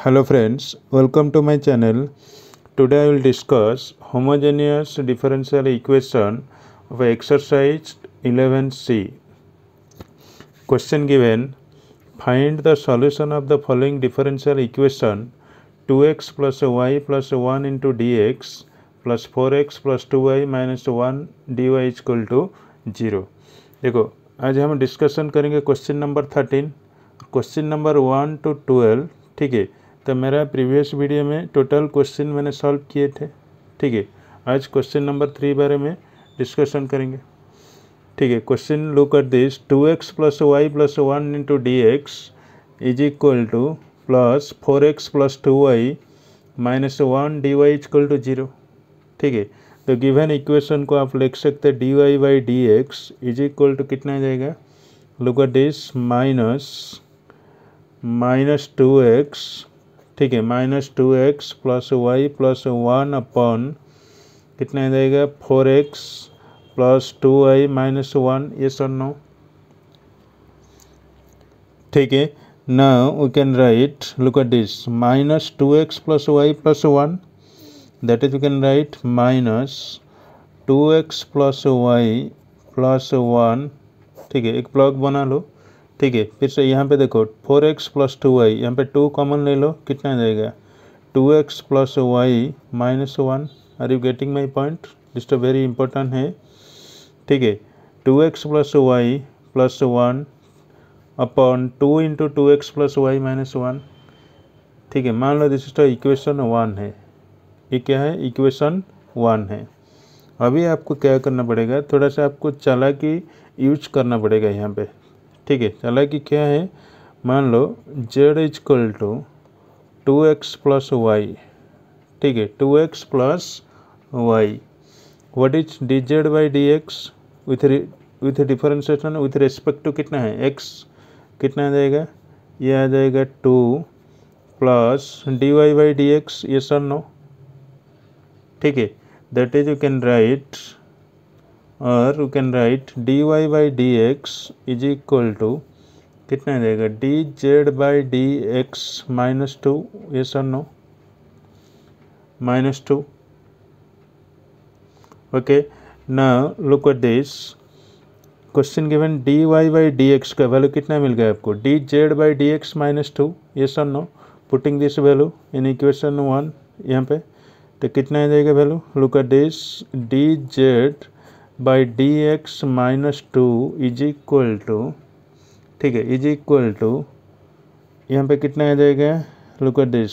hello friends welcome to my channel today i will discuss homogeneous differential equation of exercise 11c question given find the solution of the following differential equation 2x plus y plus 1 into dx plus 4x plus 2y minus 1 dy is equal to 0 देखो आज हम discussion करेंगे question number 13 question number 1 to 12 ठीक है तो मेरा previous video में total question मैंने सॉल्व किए थे ठीक है आज क्वेश्चन नंबर थ्री बारे में डिस्कशन करेंगे ठीक है question look at this two x plus y plus one into d x is equal to plus four x plus two y minus one d y equal to zero ठीक है तो given equation को आप लिख सकते हैं d y by d x is equal to कितना जाएगा look at this minus minus two x ठीक है minus two x plus y plus one upon कितना जाएगा four x plus two y minus one yes or no ठीक है ना we can write look at this minus two x plus y plus one that is you can write minus two x plus y plus one ठीक है एक plug बना लो ठीक है फिर से यहाँ पे देखो four x plus two y यहाँ पर टू कॉमन ले लो कितना जाएगा two x plus y minus one are you getting my point जिसका वेरी इंपॉर्टेंट है ठीक है two x plus y plus one upon two into two x plus y minus one ठीक है मान लो दिस इसका इक्वेशन वन है ये क्या है इक्वेशन वन है अभी आपको क्या करना पड़ेगा थोड़ा सा आपको चला चालाकी यूज करना पड़ेगा यहाँ पे ठीक है हालांकि क्या है मान लो z is equal to two x plus y ठीक है two x plus y what is d z by d x with with differentiation with respect to कितना है एक्स कितना आ जाएगा ये आ जाएगा two plus d y by d x yes or no ठीक है that is you can write और you can write d y by d x is equal to कितना देगा d z by d x minus two yes or no minus two okay ना look at this question given d y by d x का value कितना मिल गया आपको d z by d x minus two yes or no putting this value in equation one यहाँ पे तो कितना आ जाएगा value look at this d z by d x minus two is equal to ठीक है इज इक्वल टू यहाँ पे कितना आ जाएगा look at this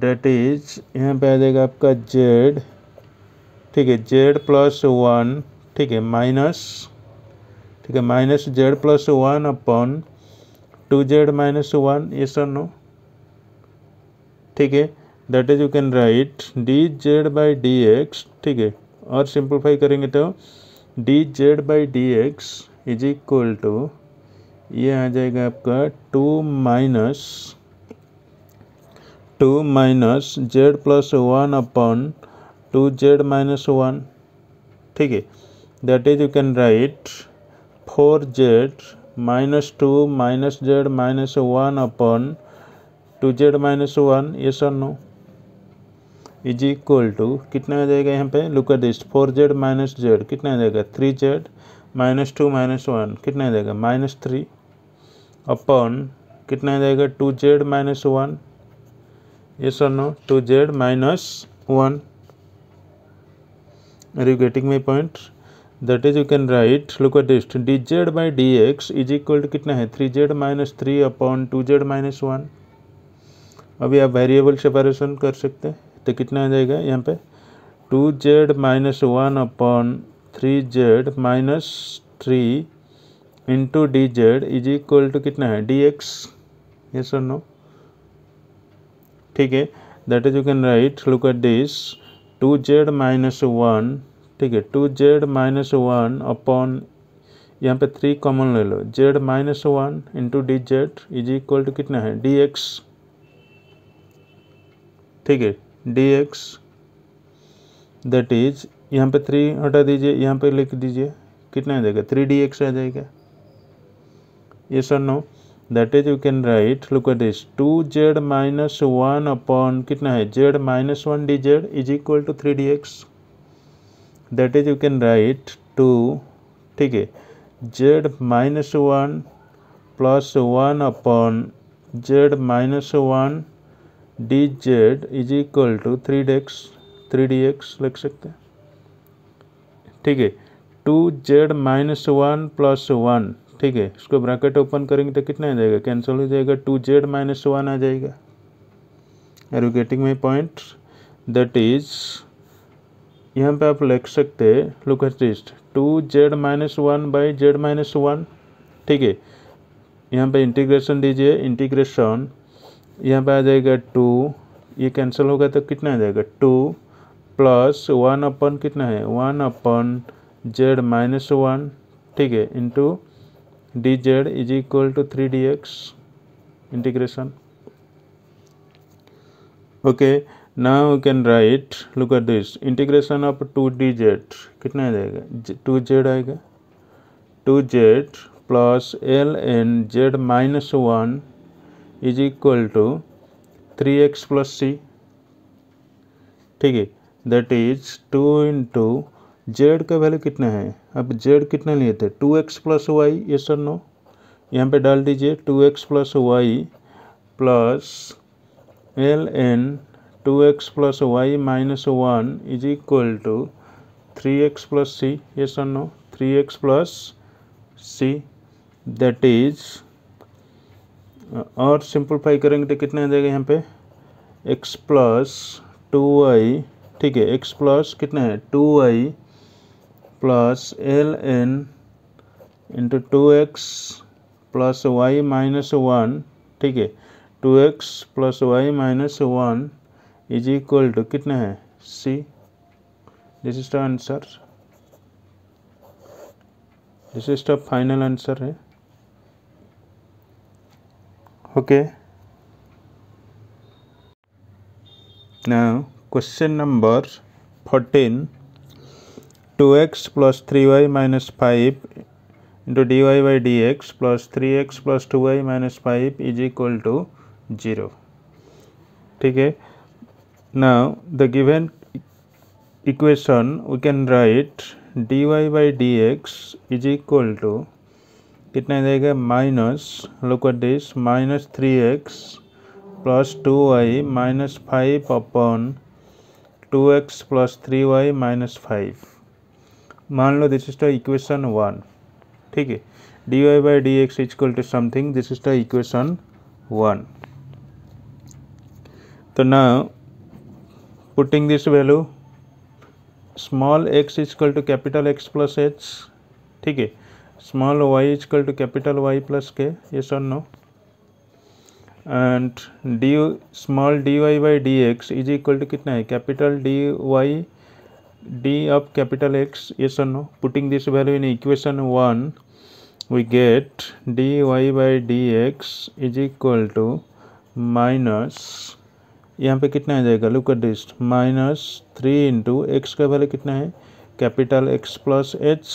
that is यहाँ पे आ जाएगा आपका जेड ठीक है जेड प्लस वन ठीक है माइनस ठीक है minus z plus one upon two z minus one yes or no ठीक है that is you can write d z by d x ठीक है और सिंप्लीफाई करेंगे तो d z by d x is equal to ये आ जाएगा आपका two minus two minus z plus one upon two z minus one ठीक है that is you can write four z minus two minus Z minus one upon two z minus one yes or no is equal to कितना आ जाएगा यहाँ पे look at this four z minus z कितना आ जाएगा three z minus two minus one कितना आ जाएगा माइनस थ्री अपॉन कितना आ जाएगा two z minus one yes or no two z minus one are you getting my point that is you can write look at this d z by d x is equal to कितना है three z minus three upon two z minus one अभी आप variable separation कर सकते हैं तो कितना आ जाएगा यहाँ पे two z minus one upon three z minus three into d z is equal to कितना है d x yes or no ठीक है that is you can write look at this two z minus one ठीक है two z minus one upon यहाँ पे three common ले लो z minus one into d z is equal to कितना है डी एक्स ठीक है डी एक्स दैट इज यहाँ पे थ्री हटा दीजिए यहाँ पे लिख दीजिए कितना आ जाएगा थ्री डी एक्स आ जाएगा yes or no that is you can write look at this two z minus one upon कितना है z minus one d z is equal to three d x that is you can write two ठीक है z minus one plus one upon z minus one d z is equal to three d x three d x लिख सकते हैं ठीक है two z minus one plus one ठीक है इसको ब्रैकेट ओपन करेंगे तो कितना आ जाएगा कैंसिल हो जाएगा टू जेड माइनस वन आ जाएगा are you getting my point that is यहाँ पे आप लिख सकते look at this two z minus one by z minus one ठीक है यहाँ पे इंटीग्रेशन दीजिए इंटीग्रेशन यहाँ पे आ जाएगा टू ये कैंसिल होगा तो कितना आ जाएगा टू प्लस वन अपन कितना है one upon z minus one ठीक है into d z is equal to three d x integration okay can write look at this integration of two d z कितना आ जाएगा टू जेड आएगा two z plus l n z minus one is equal to three x plus c ठीक है that is two into z का value कितना है अब जेड कितना लिए थे to x plus y yes or no यहाँ पे डाल दीजिए two x plus y plus l n two x plus y minus one is equal to three x plus c yes or no three x plus c that is Uh, और simplify करेंगे तो कितना आ जाएगा यहाँ पे x plus two i ठीक है एक्स प्लस कितना है two i plus l n into two x plus y minus one ठीक है two x plus y minus one is equal to कितना है c this is the answer this is the final answer है okay now question number 14 2x plus 3y minus 5 into dy by dx plus 3x plus 2y minus 5 is equal to 0 ठीक है now the given equation we can write dy by dx is equal to कितना जाएगा minus look at this minus three x plus two y minus five upon two x plus three y minus five मान लो this is the equation one ठीक है d y by d x is equal to something this is the equation one तो ना putting this value small x is to capital x plus h ठीक है small y is equal to capital Y plus k yes or no and d small dy by dx is equal to kitna hai capital dy d of capital X yes or no putting this value in equation 1 we get dy by dx is equal to minus यहाँ पे कितना आ जाएगा look this minus three into x का value कितना है capital x plus h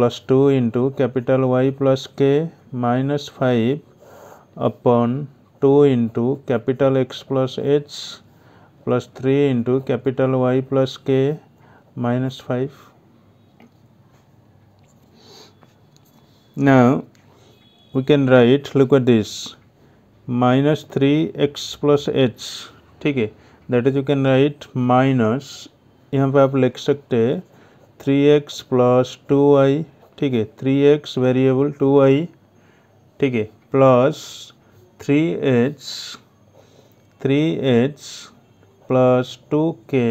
plus two into capital y plus k minus five upon two into capital x plus h plus three into capital y plus k minus five we can write look at this minus three x plus h ठीक है that is you can write minus यहाँ पे आप लिख सकते हैं three x plus two i ठीक है three x variable two i ठीक है plus three h three h plus two k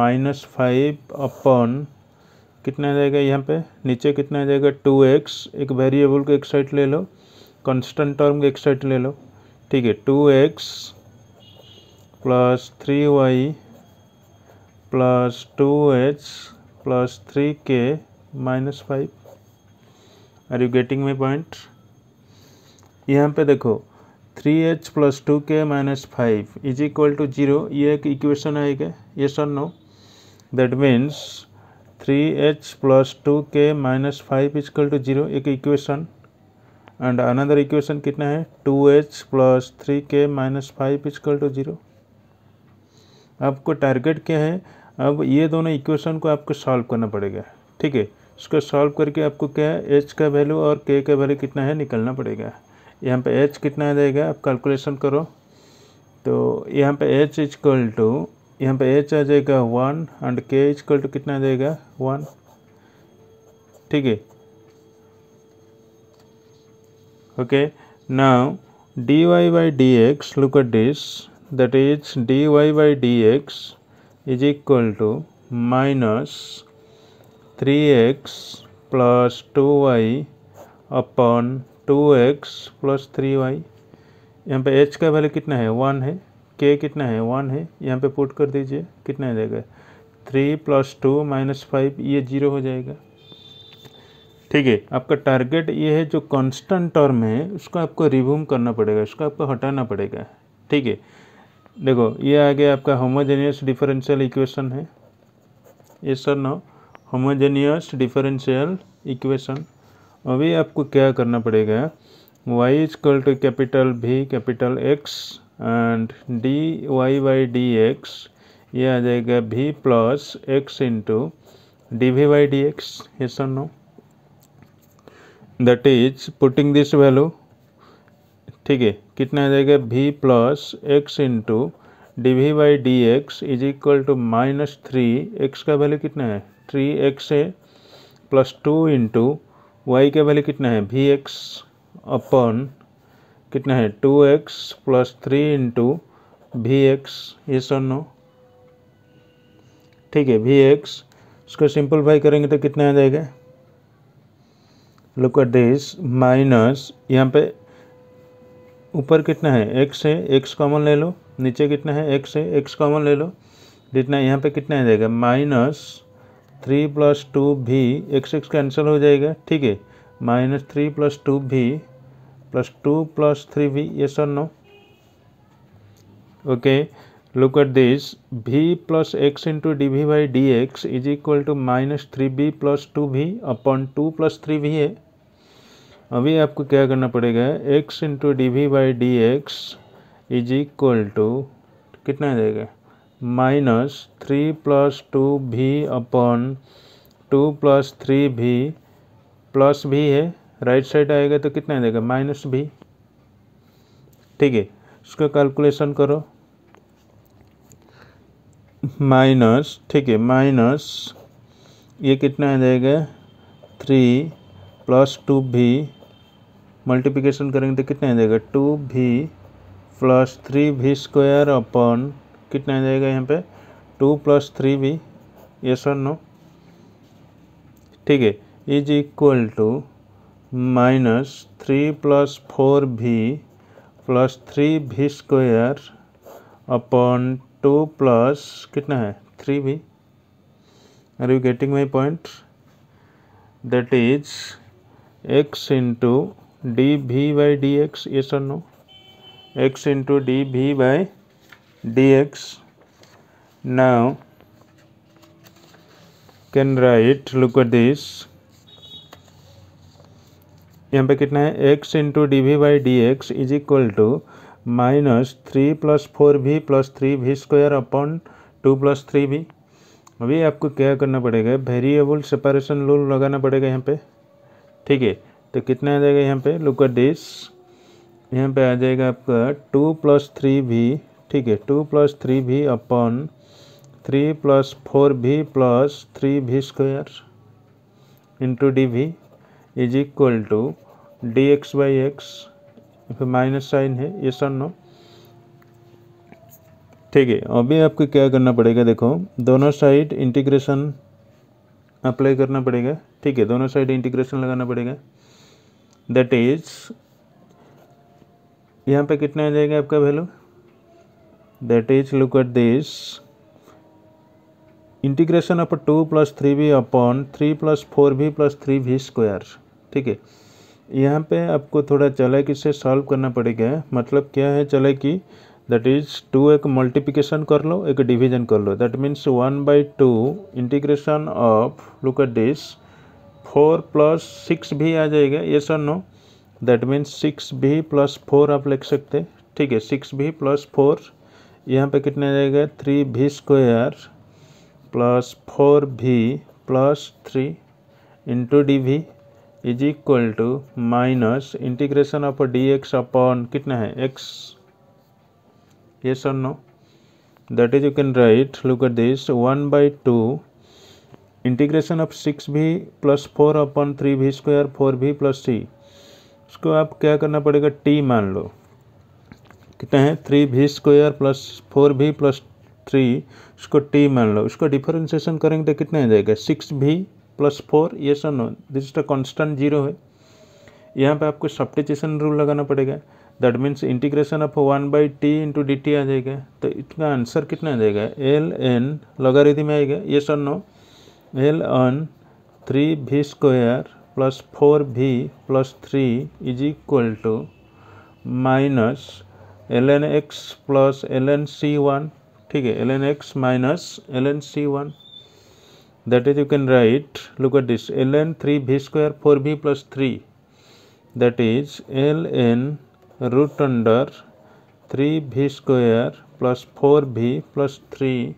minus five upon कितना आ जाएगा यहाँ पे नीचे कितना आ जाएगा टू एक्स एक वेरिएबल को एक साइड ले लो कांस्टेंट टर्म को एक साइड ले लो ठीक है two x plus three y plus two h plus 3k minus five are you getting my point यहाँ पे देखो three h plus two k minus five is equal to zero ये एक इक्वेशन है क्या yes or no that means three h plus two k minus five is equal to zero एक equation and another equation कितना है two h plus three k minus five is equal to zero आपको target क्या है अब ये दोनों इक्वेशन को आपको सॉल्व करना पड़ेगा ठीक है इसको सॉल्व करके आपको क्या है एच का वैल्यू और के का वैल्यू कितना है निकलना पड़ेगा यहाँ पे एच कितना आ जाएगा आप कैलकुलेशन करो तो यहाँ पे एच इजक्ल टू यहाँ पे एच आ जाएगा one and k is equal to कितना आ जाएगा वन ठीक है okay now dy by dx look that is d y dy d x is equal to minus three x plus two y upon two x plus three y यहाँ पे H का value कितना है one है के कितना है one है यहाँ पे पुट कर दीजिए कितना आ जाएगा three plus two minus five ये जीरो हो जाएगा ठीक है आपका टारगेट ये है जो कांस्टेंट टर्म है उसको आपको रिमूव करना पड़ेगा उसको आपको हटाना पड़ेगा ठीक है देखो ये आ गया आपका होमोजेनियस डिफरेंशियल इक्वेशन है yes or no homogeneous differential equation अभी आपको क्या करना पड़ेगा y is equal to capital v capital x and d y by d x ये आ जाएगा v plus x into d v by d x yes or no that is putting this value ठीक है कितना आ जाएगा v plus x into d v by d x is equal to minus three x का value कितना है three x है plus two into y का वैल्यू कितना है वी एक्स अपन कितना है two x plus three into v x yes or no ठीक है वी एक्स इसको सिंपलीफाई करेंगे तो कितना आ जाएगा लुक एट दिस माइनस यहाँ पे ऊपर कितना है एक्स है एक्स कॉमन ले लो नीचे कितना है एक्स है एक्स कॉमन ले लो जितना यहाँ पे कितना आ जाएगा minus three plus two v x x cancel हो जाएगा ठीक है minus three plus two v plus two plus three v yes or no okay v plus x into d v by d x is equal to minus three v plus two v upon two plus three v है अभी आपको क्या करना पड़ेगा x into d v by d x is equal to कितना जाएगा minus three plus two v upon two plus three v plus v है right side आएगा तो कितना जाएगा माइनस भी ठीक है इसका कैलकुलेशन करो माइनस ठीक है माइनस ये कितना आ जाएगा three plus two v multiplication करेंगे तो कितना आ जाएगा two v plus three v square upon कितना आ जाएगा यहाँ पे to plus three v yes or no ठीक है is equal to minus three plus four v plus three v square upon two plus कितना है three v are you getting my point that is x into d v by d x yes or no x into d v by d x now can write look at this यहाँ पे कितना है x into d v by d x is equal to minus three plus four v plus three v square upon two plus three v अभी आपको क्या करना पड़ेगा variable separation rule लगाना पड़ेगा यहाँ पे ठीक है तो कितना आ जाएगा यहाँ पे लुक एट दिस यहाँ पे आ जाएगा आपका टू प्लस थ्री भी ठीक है two plus three v upon three plus four v plus three v square into d v is equal to d x by x minus sign है yes or no ठीक है अभी आपको क्या करना पड़ेगा देखो दोनों साइड इंटीग्रेशन अप्लाई करना पड़ेगा ठीक है दोनों साइड इंटीग्रेशन लगाना पड़ेगा दैट इज यहाँ पे कितना आ जाएगा आपका value that is look at this integration of two plus three v upon three plus four v plus three v square ठीक है यहाँ पे आपको थोड़ा कि इसे सॉल्व करना पड़ेगा मतलब क्या है चले कि दैट इज टू एक मल्टीप्लिकेशन कर लो एक डिवीजन कर लो that means one by two integration of look at this four plus six v आ जाएगा yes or no that means six v plus four आप लिख सकते हैं ठीक है सिक्स भी प्लस फोर यहाँ पे कितने आ जाएगा three v square plus four v plus three into d v is equal to minus integration of d x upon कितना है x yes or no that is you can write look at this one by two integration of six v plus four upon three v square four v plus c इसको आप क्या करना पड़ेगा T मान लो कितने हैं three v square plus four v plus three इसको t मान लो उसको डिफरेंशिएशन करेंगे तो कितना आ जाएगा six v plus four yes or no this the constant zero है यहाँ पे आपको सब्टिट्यूशन रूल लगाना पड़ेगा that means integration of one by t into d t आ जाएगा तो इसका आंसर कितना आ जाएगा एल एन लगा में आएगा yes or no L on 3 b square plus b 3 is equal to minus ln x plus ln c1 ठीक है ln x minus ln c1 that is you can write look at this ln 3v square 4v plus 3 b square 4 b 3 thats ln root under 3 b square plus b 3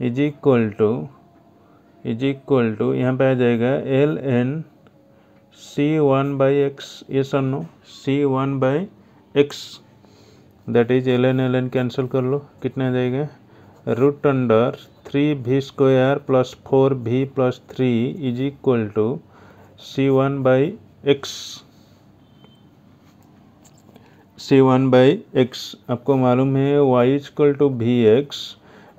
is equal to is equal to यहाँ पे आ जाएगा l n c one by x yes सन no c one by x that is l n l n cancel कर लो कितना आ जाएगा root under three v square plus four v plus three is equal to c one by x c one by x आपको मालूम है y is equal to v x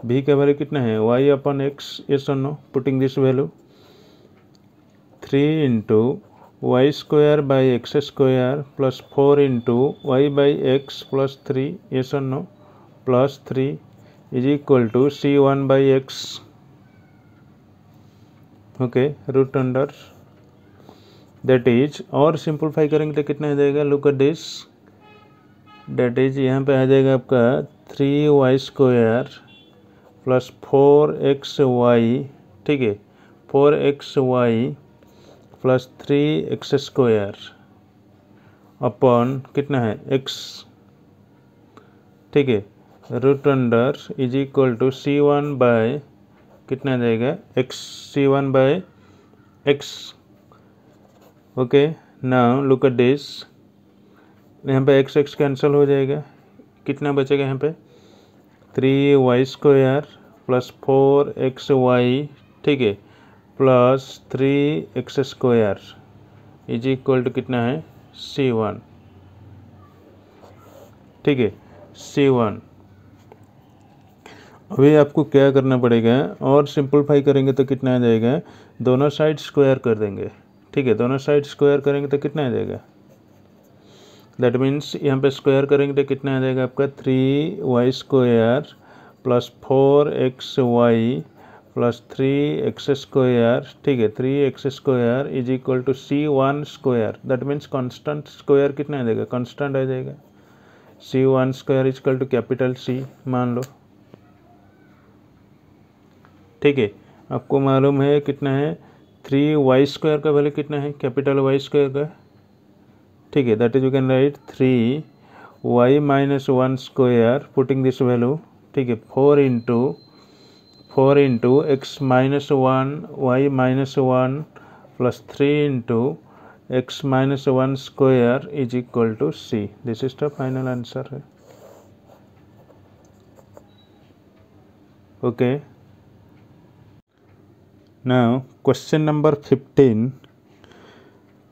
v का value कितना है y upon x yes no putting this value three into y square by x square plus four into y by x plus three yes no plus three is equal to c one by x okay root under that is और simplify करेंगे तो कितना आ जाएगा look at this that is यहाँ पे आ जाएगा आपका three y square plus four x y ठीक है four x y plus three x square upon कितना है एक्स ठीक है root under is equal to c one by कितना जाएगा x c one by x okay now look at this यहाँ पे एक्स एक्स कैंसिल हो जाएगा कितना बचेगा यहाँ पे three y square plus four x y ठीक है plus three x square is equal to कितना है सी वन ठीक है सी वन अभी आपको क्या करना पड़ेगा और सिंपलीफाई करेंगे तो कितना आ जाएगा दोनों साइड स्क्वायर कर देंगे ठीक है दोनों साइड स्क्वायर करेंगे तो कितना आ जाएगा दैट मीन्स यहाँ पे स्क्वायर करेंगे तो कितना आ जाएगा आपका three y square plus four x y plus three x square ठीक है three x square is equal to c one square that means constant square कितना आ जाएगा कांस्टेंट आ जाएगा c one square is equal to capital c मान लो ठीक है आपको मालूम है कितना है थ्री वाई स्क्वायर का वैल्यू कितना है कैपिटल वाई स्क्वायर का ठीक है that is you can right three y minus one square putting this value ठीके 4 into 4 into x minus 1 y minus 1 plus 3 into x minus 1 square is equal to c. This is the final answer. Okay. Now, question number 15.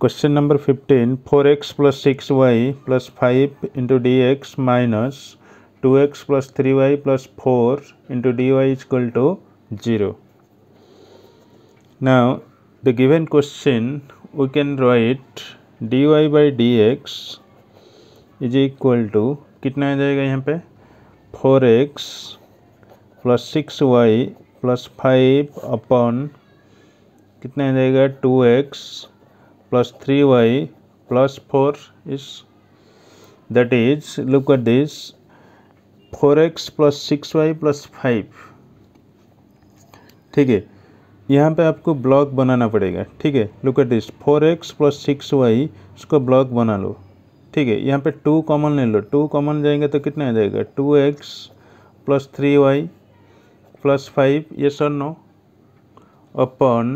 Question number 15. 4x plus 6y plus 5 into dx minus minus two x plus three y plus four into d y is equal to zero now the given question we can write d y by d x is equal to कितना आ जाएगा यहाँ पे four x plus six y plus five upon कितना आ जाएगा two x plus three y plus four is that is look at this four x plus six y plus five ठीक है यहाँ पे आपको ब्लॉक बनाना पड़ेगा ठीक है look at this four x plus six y उसको ब्लॉक बना लो ठीक है यहाँ पे टू कॉमन ले लो टू कॉमन जाएंगे तो कितना आ जाएगा two x plus three y plus five yes or no upon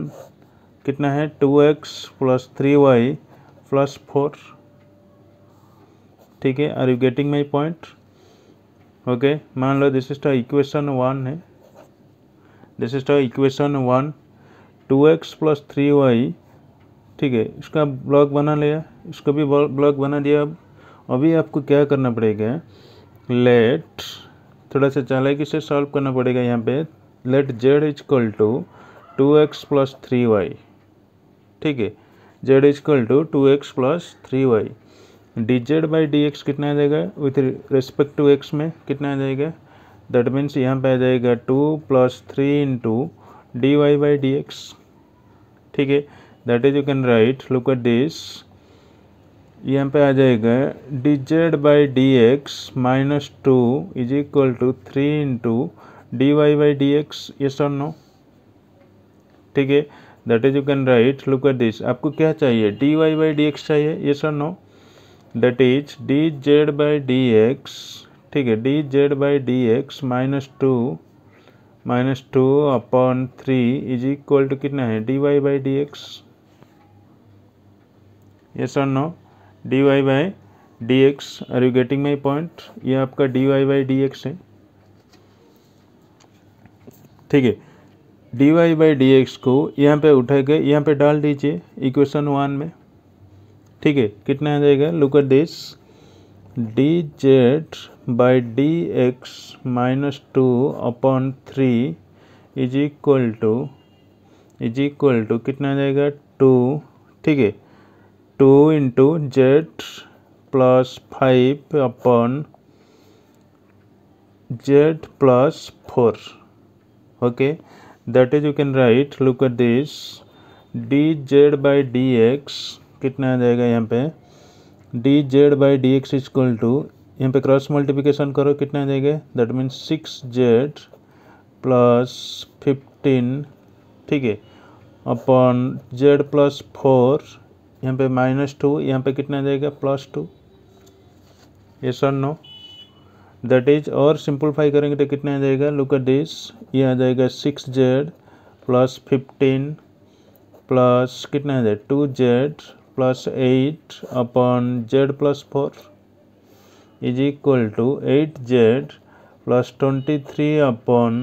कितना है two x plus three y plus four ठीक है are you getting my point okay मान लो this is the equation one है this is the equation one two x plus three y ठीक है इसका ब्लॉक बना लिया इसको भी ब्लॉक बना दिया अब अभी आपको क्या करना पड़ेगा लेट थोड़ा सा चालाकी से सॉल्व करना पड़ेगा यहाँ पे let z is equal to two x plus three y ठीक है z is equal to two x plus three y d z by d x कितना आ जाएगा विथ रिस्पेक्ट टू एक्स में कितना आ जाएगा दैट मीन्स यहाँ पे आ जाएगा two plus three into d y by d x ठीक है that is you can write look at this यहाँ पे आ जाएगा d z by d x minus two is equal to three into d y by d x yes or no ठीक है that is you can write look at this आपको क्या चाहिए d y by d x चाहिए yes or no that is d z by d x ठीक है d z by d x minus two minus two upon three is equal to कितना है d y by d x yes or no d y by d x are you getting my point ये आपका d y by d x है ठीक है d y by d x को यहाँ पे उठा के यहाँ पे डाल दीजिए इक्वेशन वन में ठीक है कितना आ जाएगा look at this d z by d x minus two upon three is equal to is equal to कितना आ जाएगा टू ठीक है two into z plus five upon z plus four okay that is you can write look at this d z by d x कितना आ जाएगा यहाँ पे d z by d x is equal to यहाँ पे cross multiplication करो कितना आ जाएगा that means six z plus fifteen ठीक है अपॉन जेड प्लस फोर यहाँ पे माइनस टू यहाँ पे कितना आ जाएगा plus two yes or no that is और सिंपलीफाई करेंगे तो कितना आ जाएगा लुक एट दिस ये आ जाएगा six z plus fifteen plus कितना आ जाएगा two z plus eight upon z plus four is equal to eight z plus twenty three upon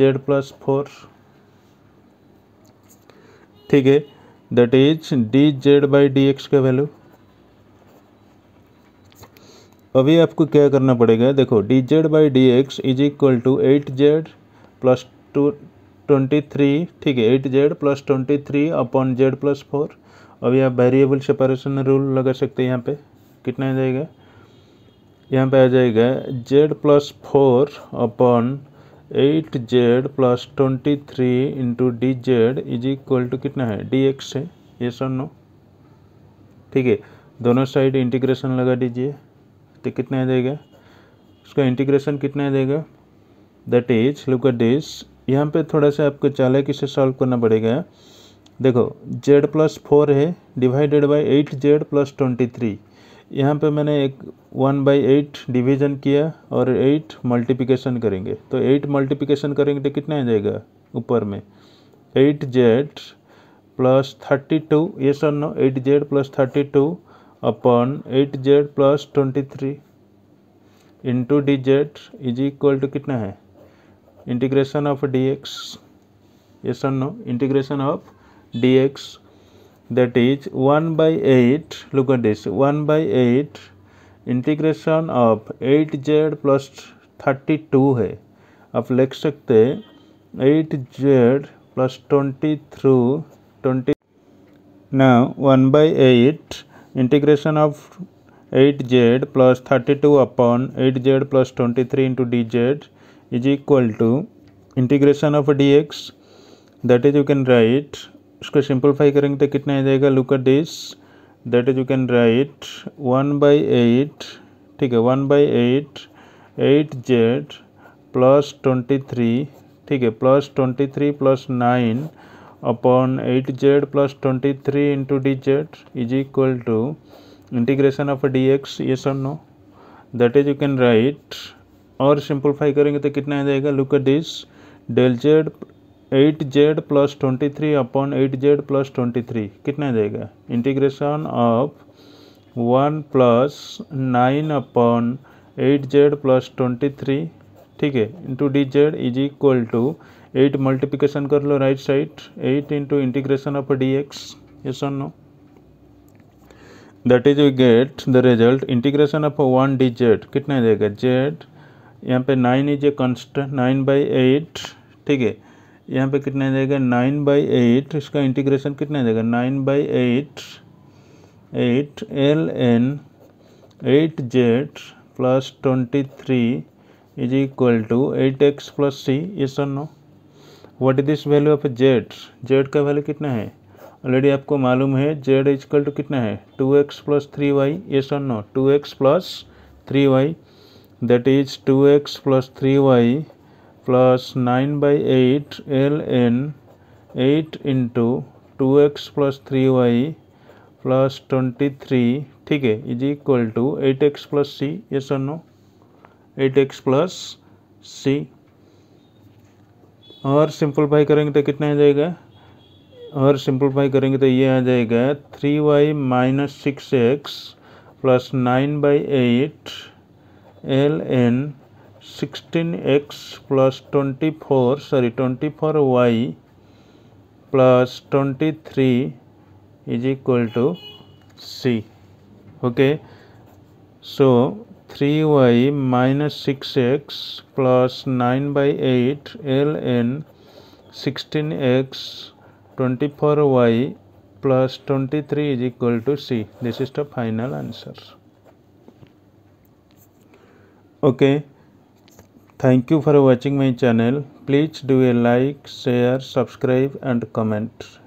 z plus four ठीक है that is d z by d x का value अभी आपको क्या करना पड़ेगा देखो d z by d x is equal to eight z plus two twenty three ठीक है eight z plus twenty three upon z plus four अभी आप वेरिएबल सेपरेशन रूल लगा सकते हैं यहाँ पे कितना आ जाएगा यहाँ पे आ जाएगा z plus four upon eight z plus twenty three into d z is equal to कितना है डी एक्स है ये सर नो ठीक है दोनों साइड इंटीग्रेशन लगा दीजिए तो कितना आ जाएगा उसका इंटीग्रेशन कितना आ जाएगा that is look at this यहाँ पे थोड़ा सा आपको चालक इसे सॉल्व करना पड़ेगा देखो जेड प्लस फोर है divided by eight z plus twenty three यहाँ पर मैंने एक वन बाई एट डिवीजन किया और एट मल्टीप्लिकेशन करेंगे तो एट मल्टीप्लिकेशन करेंगे तो कितना आ जाएगा ऊपर में eight z plus thirty two yes or no eight z plus thirty two upon eight z plus twenty three into d z is equal to कितना है integration of d x yes or no integration of dx that is 1 by 8 look at this 1 by 8 integration of 8z plus 32 है आप लिख सकते 8z plus 20 through 20 now 1 by 8 integration of 8z plus 32 upon 8z plus 23 into dz is equal to integration of dx that is you can write उसको simplify करेंगे तो कितना आ जाएगा look at this that is you can write one by eight ठीक है one by eight eight z plus twenty three ठीक है plus twenty three plus nine upon eight z plus twenty three into d z is equal to integration of d x yes or no that is you can write और simplify करेंगे तो कितना आ जाएगा look at this del z eight z plus twenty three upon eight z plus twenty three कितना जाएगा integration of one plus nine upon eight z plus twenty three ठीक है into d z is equal to eight multiplication कर लो right side eight into integration of d x yes सुन no that is we get the result integration of one d z कितना जाएगा z यहाँ पे nine is A constant nine by eight ठीक है यहाँ पे कितना जाएगा नाइन बाई एट इसका इंटीग्रेशन कितना जाएगा nine by eight eight l n eight z plus twenty three is equal to eight x plus c yes or no what is this value of z z का value कितना है already आपको मालूम है Z equal to कितना है two x plus three y yes or no two x plus three y that is two x plus three y plus nine by eight l n eight into two x plus three y plus twenty three ठीक है is equal to eight x plus c yes or no eight x plus c और simplify करेंगे तो कितना आ जाएगा और simplify करेंगे तो ये आ जाएगा three y minus six x plus nine by eight l n 16x plus 24 sorry 24y plus 23 is equal to c okay so 3y minus 6x plus 9 by 8 ln 16x 24y plus 23 is equal to c this is the final answer okay Thank you for watching my channel. Please do a like, share, subscribe and comment.